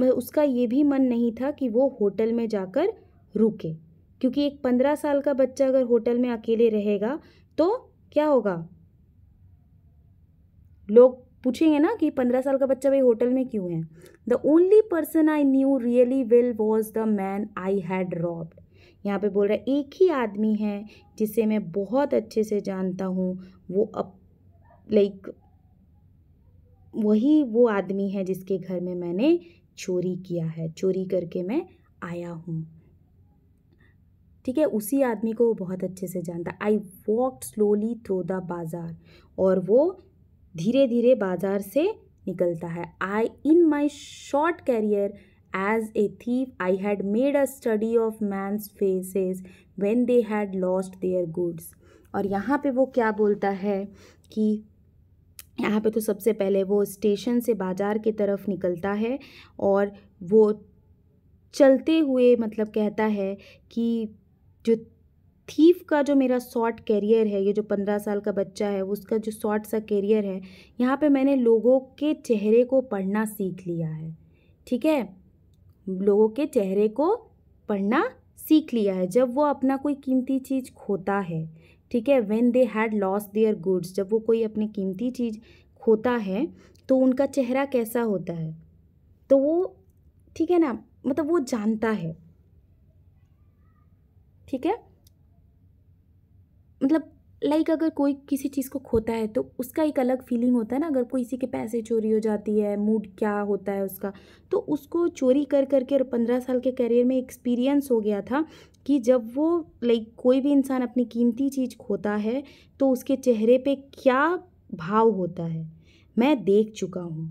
उसका ये भी मन नहीं था कि वो होटल में जाकर रुके क्योंकि एक पंद्रह साल का बच्चा अगर होटल में अकेले रहेगा तो क्या होगा लोग पूछेंगे ना कि पंद्रह साल का बच्चा भाई होटल में क्यों है the only person I knew really well was the man I had robbed यहाँ पे बोल रहा है एक ही आदमी है जिसे मैं बहुत अच्छे से जानता हूँ वो अप लाइक वही वो आदमी है जिसके घर में मैंने चोरी किया है चोरी करके मैं आया हूँ ठीक है उसी आदमी को वो बहुत अच्छे से जानता I walk slowly through the bazaar और वो धीरे धीरे बाजार से निकलता है I in my short career as a thief I had made a study of men's faces when they had lost their goods और यहाँ पे वो क्या बोलता है कि यहाँ पे तो सबसे पहले वो स्टेशन से बाज़ार की तरफ निकलता है और वो चलते हुए मतलब कहता है कि जो थीफ का जो मेरा शॉर्ट कैरियर है ये जो पंद्रह साल का बच्चा है उसका जो शॉर्ट सा कैरियर है यहाँ पे मैंने लोगों के चेहरे को पढ़ना सीख लिया है ठीक है लोगों के चेहरे को पढ़ना सीख लिया है जब वो अपना कोई कीमती चीज़ खोता है ठीक है when they had lost their goods जब वो कोई अपनी कीमती चीज़ खोता है तो उनका चेहरा कैसा होता है तो वो ठीक है ना मतलब वो जानता है ठीक है मतलब लाइक अगर कोई किसी चीज़ को खोता है तो उसका एक अलग फीलिंग होता है ना अगर कोई किसी के पैसे चोरी हो जाती है मूड क्या होता है उसका तो उसको चोरी कर करके और पंद्रह साल के करियर में एक्सपीरियंस हो गया था कि जब वो लाइक कोई भी इंसान अपनी कीमती चीज़ खोता है तो उसके चेहरे पे क्या भाव होता है मैं देख चुका हूँ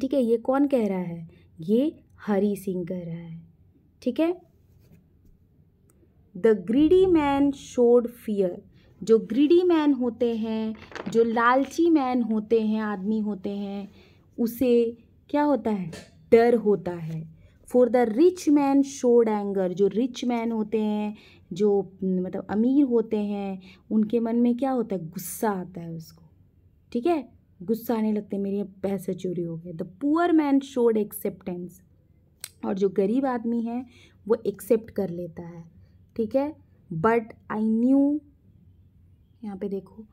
ठीक है ये कौन कह रहा है ये हरी सिंह कह रहा है ठीक है the greedy man showed fear जो ग्रीडी मैन होते हैं जो लालची मैन होते हैं आदमी होते हैं उसे क्या होता है डर होता है for the rich man showed anger जो रिच मैन होते हैं जो मतलब अमीर होते हैं उनके मन में क्या होता है गुस्सा आता है उसको ठीक है गुस्सा आने लगते हैं मेरे पैसे चोरी हो गए the poor man showed acceptance और जो गरीब आदमी है वो एक्सेप्ट कर लेता है ठीक है बट आई न्यू यहाँ पे देखो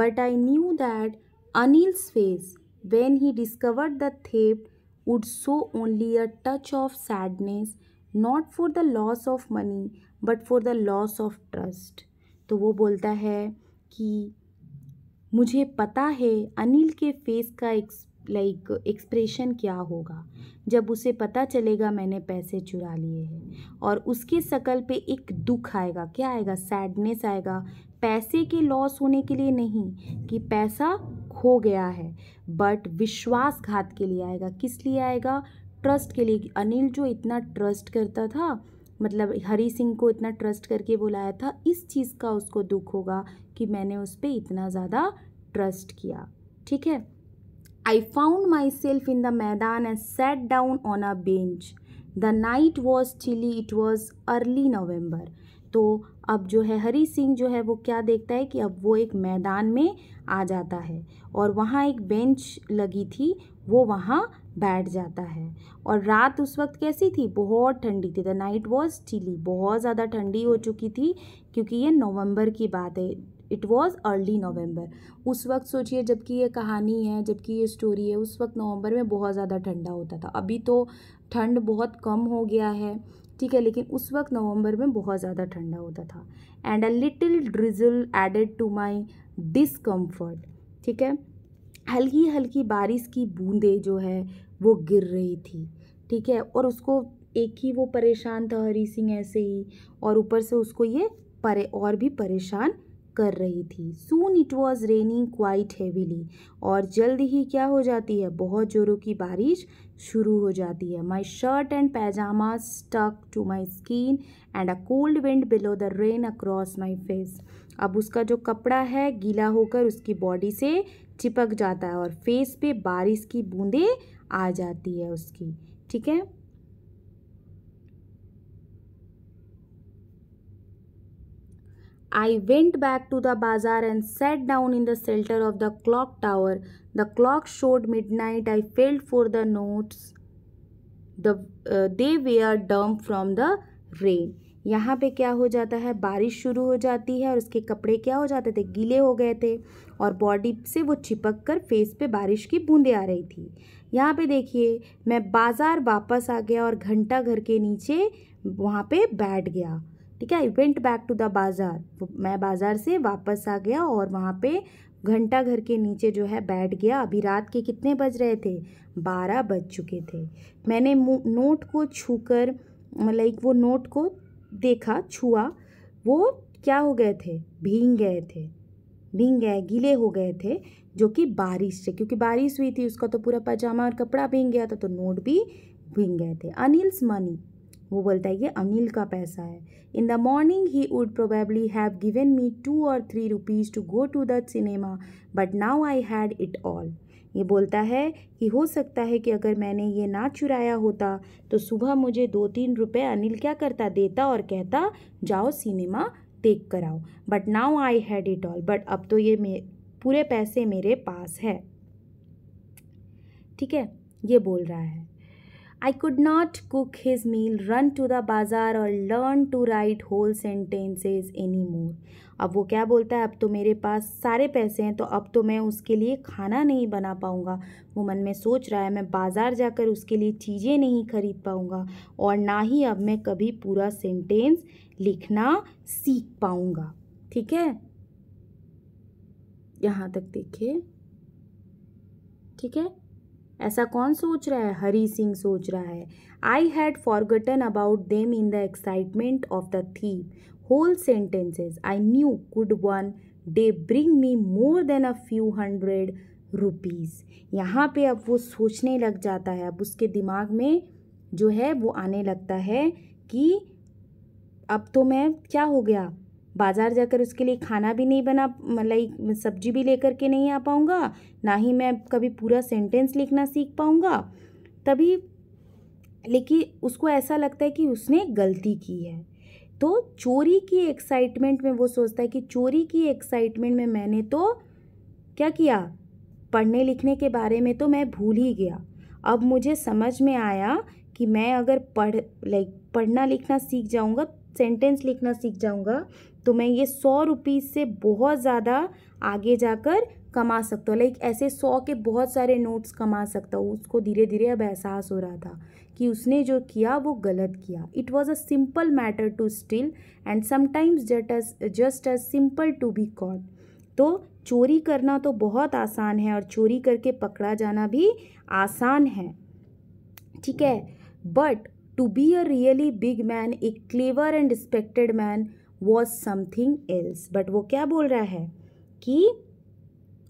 but I knew that Anil's face when he discovered the theft would show only a touch of sadness not for the loss of money but for the loss of trust तो वो बोलता है कि मुझे पता है अनिल के फेस का एक्स लाइक एक्सप्रेशन क्या होगा जब उसे पता चलेगा मैंने पैसे चुरा लिए हैं और उसके शक्ल पे एक दुख आएगा क्या आएगा सैडनेस आएगा पैसे के लॉस होने के लिए नहीं कि पैसा खो गया है बट विश्वासघात के लिए आएगा किस लिए आएगा ट्रस्ट के लिए अनिल जो इतना ट्रस्ट करता था मतलब हरी सिंह को इतना ट्रस्ट करके बुलाया था इस चीज़ का उसको दुख होगा कि मैंने उस पर इतना ज़्यादा ट्रस्ट किया ठीक है I found myself in the Maidan and sat down on a bench. The night was chilly, it was early November. तो अब जो है हरी सिंह जो है वो क्या देखता है कि अब वो एक मैदान में आ जाता है और वहाँ एक बेंच लगी थी वो वहाँ बैठ जाता है और रात उस वक्त कैसी थी बहुत ठंडी थी द नाइट वॉज चिली बहुत ज़्यादा ठंडी हो चुकी थी क्योंकि ये नवंबर की बात है इट वॉज़ अर्ली नवम्बर उस वक्त सोचिए जबकि ये कहानी है जबकि ये स्टोरी है उस वक्त नवंबर में बहुत ज़्यादा ठंडा होता था अभी तो ठंड बहुत कम हो गया है ठीक है लेकिन उस वक्त नवंबर में बहुत ज़्यादा ठंडा होता था and a little drizzle added to my discomfort ठीक है हल्की हल्की बारिश की बूंदें जो है वो गिर रही थी ठीक है और उसको एक ही वो परेशान था हरी सिंह ऐसे ही और ऊपर से उसको ये परे और भी परेशान कर रही थी soon it was raining quite heavily और जल्द ही क्या हो जाती है बहुत ज़ोरों की बारिश शुरू हो जाती है my shirt and pyjama stuck to my skin and a cold wind blew the rain across my face अब उसका जो कपड़ा है गीला होकर उसकी बॉडी से चिपक जाता है और फेस पे बारिश की बूंदें आ जाती है उसकी ठीक है I went back to the bazaar and sat down in the shelter of the clock tower. The clock showed midnight. I felt for the notes. The uh, they were damp from the rain. यहाँ पे क्या हो जाता है बारिश शुरू हो जाती है और उसके कपड़े क्या हो जाते थे गीले हो गए थे और बॉडी से वो चिपक कर फेस पे बारिश की बूंदें आ रही थी यहाँ पे देखिए मैं बाज़ार वापस आ गया और घंटा घर के नीचे वहाँ पे बैठ गया ठीक है I went back to the bazaar मैं बाज़ार से वापस आ गया और वहाँ पे घंटा घर के नीचे जो है बैठ गया अभी रात के कितने बज रहे थे बारह बज चुके थे मैंने नोट को छू कर लाइक वो नोट को देखा छुआ वो क्या हो गए थे भींग गए थे भींग गए गीले हो गए थे जो कि बारिश से क्योंकि बारिश हुई थी उसका तो पूरा पजामा और कपड़ा भींग गया था तो नोट भी भींग गए थे अनिल्स मनी वो बोलता है ये अनिल का पैसा है in the morning he would probably have given me two और three rupees to go to that cinema but now I had it all ये बोलता है कि हो सकता है कि अगर मैंने ये ना चुराया होता तो सुबह मुझे दो तीन रुपए अनिल क्या करता देता और कहता जाओ सिनेमा देख कर आओ but now I had it all but अब तो ये मे पूरे पैसे मेरे पास है ठीक है ये बोल रहा है I could not cook his meal, run to the bazaar or learn to write whole sentences anymore. अब वो क्या बोलता है अब तो मेरे पास सारे पैसे हैं तो अब तो मैं उसके लिए खाना नहीं बना पाऊँगा वो मन में सोच रहा है मैं बाज़ार जाकर उसके लिए चीज़ें नहीं खरीद पाऊँगा और ना ही अब मैं कभी पूरा सेंटेंस लिखना सीख पाऊँगा ठीक है यहाँ तक देखिए ठीक है ऐसा कौन सोच रहा है हरी सिंह सोच रहा है I had forgotten about them in the excitement of the theft whole sentences I knew could one day bring me more than a few hundred rupees यहाँ पे अब वो सोचने लग जाता है अब उसके दिमाग में जो है वो आने लगता है कि अब तो मैं क्या हो गया बाज़ार जाकर उसके लिए खाना भी नहीं बना लाइक सब्जी भी लेकर के नहीं आ पाऊँगा ना ही मैं कभी पूरा सेंटेंस लिखना सीख पाऊँगा तभी लेकिन उसको ऐसा लगता है कि उसने गलती की है तो चोरी की एक्साइटमेंट में वो सोचता है कि चोरी की एक्साइटमेंट में मैंने तो क्या किया पढ़ने लिखने के बारे में तो मैं भूल ही गया अब मुझे समझ में आया कि मैं अगर पढ़ लाइक पढ़ना लिखना सीख जाऊँगा सेंटेंस लिखना सीख जाऊँगा तो मैं ये सौ रुपीज़ से बहुत ज़्यादा आगे जाकर कमा सकता हूँ लाइक ऐसे सौ के बहुत सारे नोट्स कमा सकता हूँ उसको धीरे धीरे अब एहसास हो रहा था कि उसने जो किया वो गलत किया it was a simple matter to steal and sometimes just as just as simple to be caught तो चोरी करना तो बहुत आसान है और चोरी करके पकड़ा जाना भी आसान है ठीक है but to be a really big man a clever and respected man was something else but वो क्या बोल रहा है कि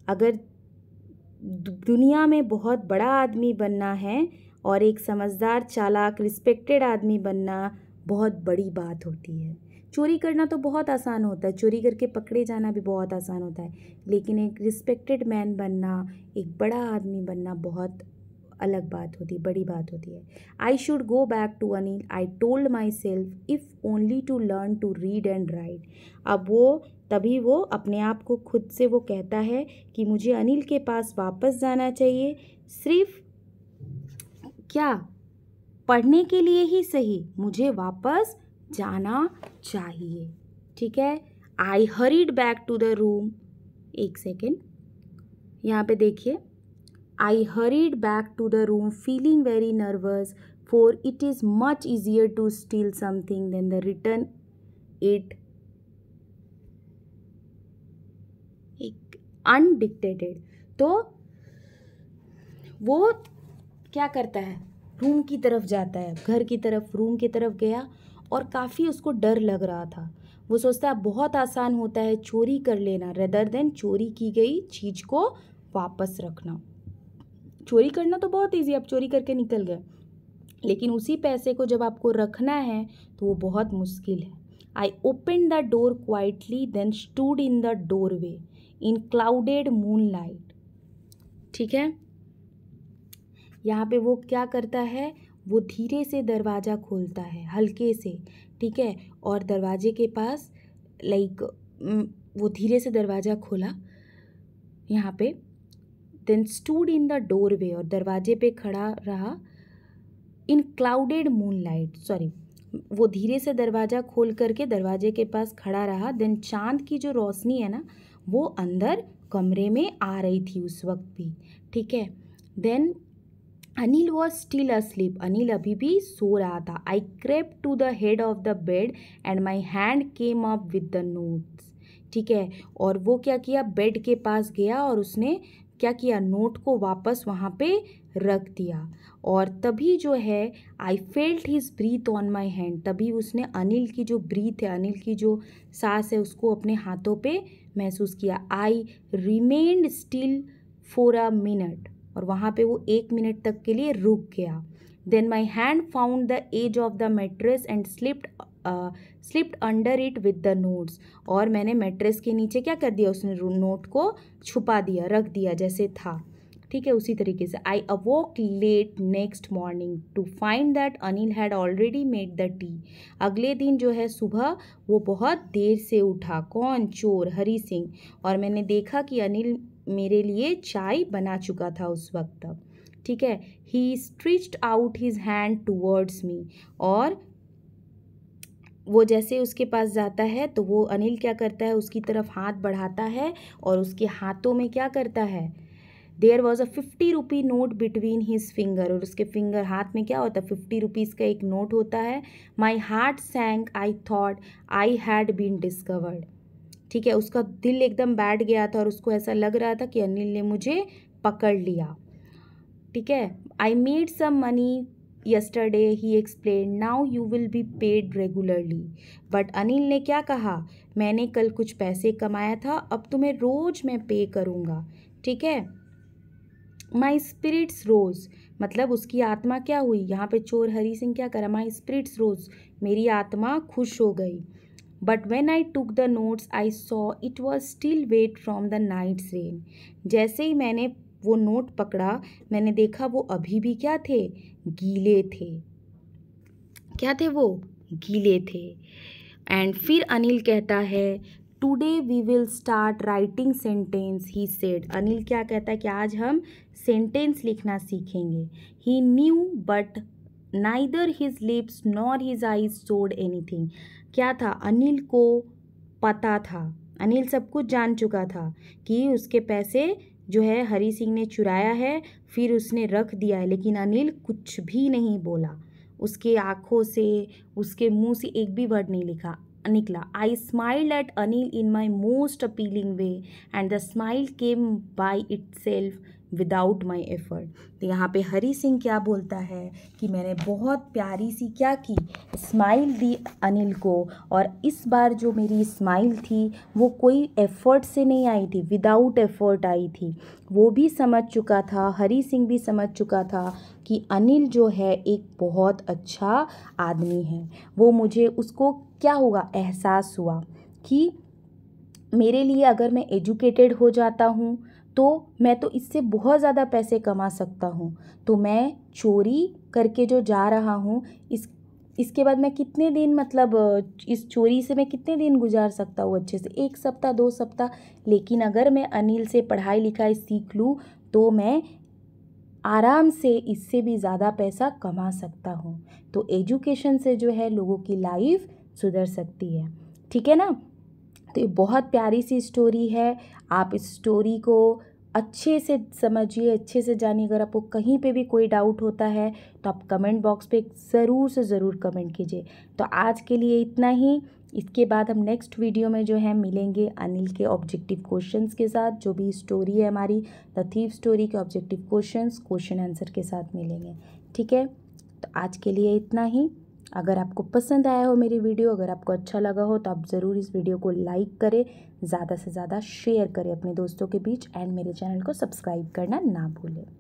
अगर दुनिया में बहुत बड़ा आदमी बनना है और एक समझदार चालाक रिस्पेक्टेड आदमी बनना बहुत बड़ी बात होती है चोरी करना तो बहुत आसान होता है चोरी करके पकड़े जाना भी बहुत आसान होता है लेकिन एक रिस्पेक्टेड मैन बनना एक बड़ा आदमी बनना बहुत अलग बात होती बड़ी बात होती है I should go back to Anil I told myself if only to learn to read and write अब वो तभी वो अपने आप को खुद से वो कहता है कि मुझे अनिल के पास वापस जाना चाहिए सिर्फ क्या पढ़ने के लिए ही सही मुझे वापस जाना चाहिए ठीक है I hurried back to the room एक सेकेंड यहाँ पे देखिए I hurried back to the room feeling very nervous for it is much easier to steal something than the return it अनडिक्टेटेड तो वो क्या करता है रूम की तरफ जाता है घर की तरफ रूम की तरफ गया और काफ़ी उसको डर लग रहा था वो सोचता है बहुत आसान होता है चोरी कर लेना रेदर देन चोरी की गई चीज़ को वापस रखना चोरी करना तो बहुत ईजी आप चोरी करके निकल गए लेकिन उसी पैसे को जब आपको रखना है तो वो बहुत मुश्किल है I open the door quietly then stood in the doorway in clouded moonlight ठीक है यहाँ पे वो क्या करता है वो धीरे से दरवाज़ा खोलता है हल्के से ठीक है और दरवाजे के पास लाइक वो धीरे से दरवाज़ा खोला यहाँ पे then stood in the doorway और दरवाजे पे खड़ा रहा in clouded moonlight sorry वो धीरे से दरवाज़ा खोल करके दरवाजे के पास खड़ा रहा देन चांद की जो रोशनी है ना वो अंदर कमरे में आ रही थी उस वक्त भी ठीक है then Anil was still asleep Anil अभी भी सो रहा था I crept to the head of the bed and my hand came up with the notes ठीक है और वो क्या किया बेड के पास गया और उसने क्या किया नोट को वापस वहाँ पे रख दिया और तभी जो है I felt his breath on my hand तभी उसने अनिल की जो ब्रीथ है अनिल की जो सांस है उसको अपने हाथों पे महसूस किया I remained still for a minute और वहाँ पे वो एक मिनट तक के लिए रुक गया then my hand found the edge of the mattress and slipped slipped under it with the notes और मैंने मेट्रेस के नीचे क्या कर दिया उसने नोट को छुपा दिया रख दिया जैसे था ठीक है उसी तरीके से I awoke late next morning to find that Anil had already made the tea अगले दिन जो है सुबह वो बहुत देर से उठा कौन चोर हरी सिंह और मैंने देखा कि अनिल मेरे लिए चाय बना चुका था उस वक्त तक ठीक है he stretched out his hand towards me और वो जैसे उसके पास जाता है तो वो अनिल क्या करता है उसकी तरफ हाथ बढ़ाता है और उसके हाथों में क्या करता है there was a fifty rupee note between his finger और उसके फिंगर हाथ में क्या होता है फिफ्टी रुपीज़ का एक नोट होता है my heart sank I thought I had been discovered ठीक है उसका दिल एकदम बैठ गया था और उसको ऐसा लग रहा था कि अनिल ने मुझे पकड़ लिया ठीक है I made some money yesterday he explain now you will be paid regularly but Anil ने क्या कहा मैंने कल कुछ पैसे कमाया था अब तुम्हें रोज़ मैं पे करूँगा ठीक है माई स्पिरिट्स रोज़ मतलब उसकी आत्मा क्या हुई यहाँ पे चोर हरी सिंह क्या करा माई स्पिरिट्स रोज़ मेरी आत्मा खुश हो गई but when I took the notes I saw it was still wet from the night rain जैसे ही मैंने वो नोट पकड़ा मैंने देखा वो अभी भी क्या थे गीले थे क्या थे वो गीले थे एंड फिर अनिल कहता है today we will start writing sentence he said Anil क्या कहता है कि आज हम सेंटेंस लिखना सीखेंगे he knew but neither his lips nor his eyes showed anything क्या था अनिल को पता था अनिल सब कुछ जान चुका था कि उसके पैसे जो है हरी सिंह ने चुराया है फिर उसने रख दिया है लेकिन अनिल कुछ भी नहीं बोला उसके आँखों से उसके मुंह से एक भी वर्ड नहीं लिखा निकला I smiled at Anil in my most appealing way and the smile came by itself without my effort तो यहाँ पे हरी सिंह क्या बोलता है कि मैंने बहुत प्यारी सी क्या की स्माइल दी अनिल को और इस बार जो मेरी स्माइल थी वो कोई एफ़र्ट से नहीं आई थी विदाउट एफ़र्ट आई थी वो भी समझ चुका था हरी सिंह भी समझ चुका था कि अनिल जो है एक बहुत अच्छा आदमी है वो मुझे उसको क्या होगा एहसास हुआ कि मेरे लिए अगर मैं एजुकेटेड हो जाता हूँ तो मैं तो इससे बहुत ज़्यादा पैसे कमा सकता हूँ तो मैं चोरी करके जो जा रहा हूँ इस इसके बाद मैं कितने दिन मतलब इस चोरी से मैं कितने दिन गुजार सकता हूँ अच्छे से एक सप्ताह दो सप्ताह लेकिन अगर मैं अनिल से पढ़ाई लिखाई सीख लूँ तो मैं आराम से इससे भी ज़्यादा पैसा कमा सकता हूँ तो एजुकेशन से जो है लोगों की लाइफ सुधर सकती है ठीक है ना तो ये बहुत प्यारी सी स्टोरी है आप इस स्टोरी को अच्छे से समझिए अच्छे से जानिए अगर आपको कहीं पे भी कोई डाउट होता है तो आप कमेंट बॉक्स पे ज़रूर से ज़रूर कमेंट कीजिए तो आज के लिए इतना ही इसके बाद हम नेक्स्ट वीडियो में जो है मिलेंगे अनिल के ऑब्जेक्टिव क्वेश्चंस के साथ जो भी स्टोरी है हमारी द थीव स्टोरी के ऑब्जेक्टिव क्वेश्चंस क्वेश्चन आंसर के साथ मिलेंगे ठीक है तो आज के लिए इतना ही अगर आपको पसंद आया हो मेरी वीडियो अगर आपको अच्छा लगा हो तो आप ज़रूर इस वीडियो को लाइक करें ज़्यादा से ज़्यादा शेयर करें अपने दोस्तों के बीच एंड मेरे चैनल को सब्सक्राइब करना ना भूलें